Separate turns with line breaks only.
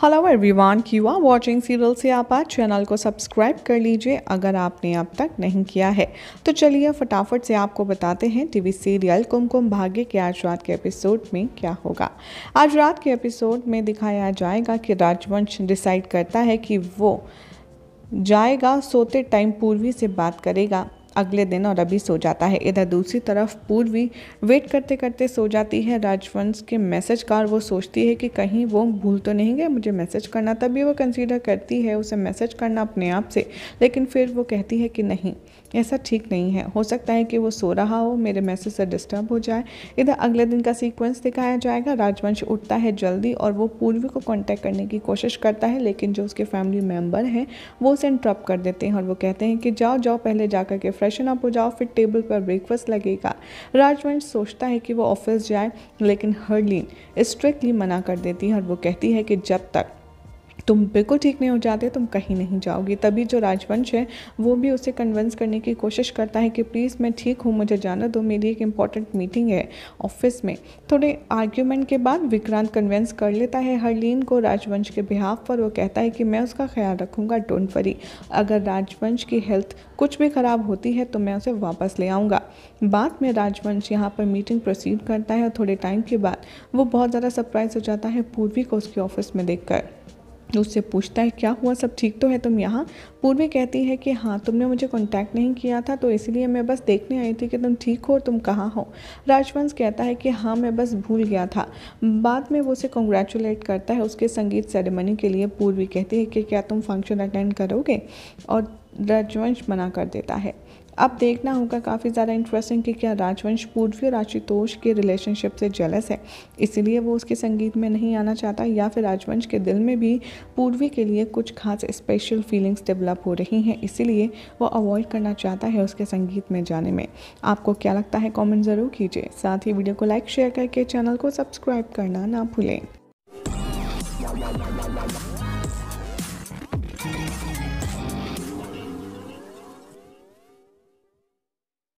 hello everyone क्यू are watching serial से आप आज चैनल को सब्सक्राइब कर लीजिए अगर आपने अब तक नहीं किया है तो चलिए फटाफट से आपको बताते हैं टीवी सीरियल कुमकुम भाग्य के आज रात के एपिसोड में क्या होगा आज रात के एपिसोड में दिखाया जाएगा कि राजवंश डिसाइड करता है कि वो जाएगा सोते टाइम पूर्वी से बात करेगा अगले दिन और अभी सो जाता है इधर दूसरी तरफ पूर्वी वेट करते करते सो जाती है राजवंश के मैसेज का और वो सोचती है कि कहीं वो भूल तो नहीं गए मुझे मैसेज करना तभी वो कंसीडर करती है उसे मैसेज करना अपने आप से लेकिन फिर वो कहती है कि नहीं ऐसा ठीक नहीं है हो सकता है कि वो सो रहा हो मेरे मैसेज से डिस्टर्ब हो जाए इधर अगले दिन का सीक्वेंस दिखाया जाएगा राजवंश उठता है जल्दी और वो पूर्वी को कांटेक्ट करने की कोशिश करता है लेकिन जो उसके फैमिली मेम्बर हैं वो उसे इंटरप्ट कर देते हैं और वो कहते हैं कि जाओ जाओ पहले जाकर के फ्रेशन अप हो जाओ फिर टेबल पर ब्रेकफास्ट लगेगा राजवंश सोचता है कि वो ऑफिस जाए लेकिन हरलीन स्ट्रिक्टली मना कर देती है और वो कहती है कि जब तक तुम बिल्कुल ठीक नहीं हो जाते तुम कहीं नहीं जाओगी तभी जो राजवंश है वो भी उसे कन्विंस करने की कोशिश करता है कि प्लीज़ मैं ठीक हूँ मुझे जाना दो मेरी एक इम्पॉर्टेंट मीटिंग है ऑफिस में थोड़े आर्ग्यूमेंट के बाद विक्रांत कन्विंस कर लेता है हरलीन को राजवंश के बिहाफ पर वो कहता है कि मैं उसका ख्याल रखूँगा डोंट वरी अगर राजवंश की हेल्थ कुछ भी ख़राब होती है तो मैं उसे वापस ले आऊँगा बाद में राजवंश यहाँ पर मीटिंग प्रोसीड करता है और थोड़े टाइम के बाद वो बहुत ज़्यादा सरप्राइज़ हो जाता है पूर्वी को उसके ऑफिस में देख उससे पूछता है क्या हुआ सब ठीक तो है तुम यहाँ पूर्वी कहती है कि हाँ तुमने मुझे कांटेक्ट नहीं किया था तो इसलिए मैं बस देखने आई थी कि तुम ठीक हो और तुम कहाँ हो राजवंश कहता है कि हाँ मैं बस भूल गया था बाद में वो उसे कॉन्ग्रेचुलेट करता है उसके संगीत सेरेमनी के लिए पूर्वी कहती है कि क्या तुम फंक्शन अटेंड करोगे और राजवंश मना कर देता है अब देखना होगा काफ़ी ज़्यादा इंटरेस्टिंग कि क्या राजवंश पूर्वी और आशुतोष के रिलेशनशिप से जेलस है इसीलिए वो उसके संगीत में नहीं आना चाहता या फिर राजवंश के दिल में भी पूर्वी के लिए कुछ खास स्पेशल फीलिंग्स डेवलप हो रही हैं इसीलिए वो अवॉइड करना चाहता है उसके संगीत में जाने में आपको क्या लगता है कॉमेंट ज़रूर कीजिए साथ ही वीडियो को लाइक शेयर करके चैनल को सब्सक्राइब करना ना भूलें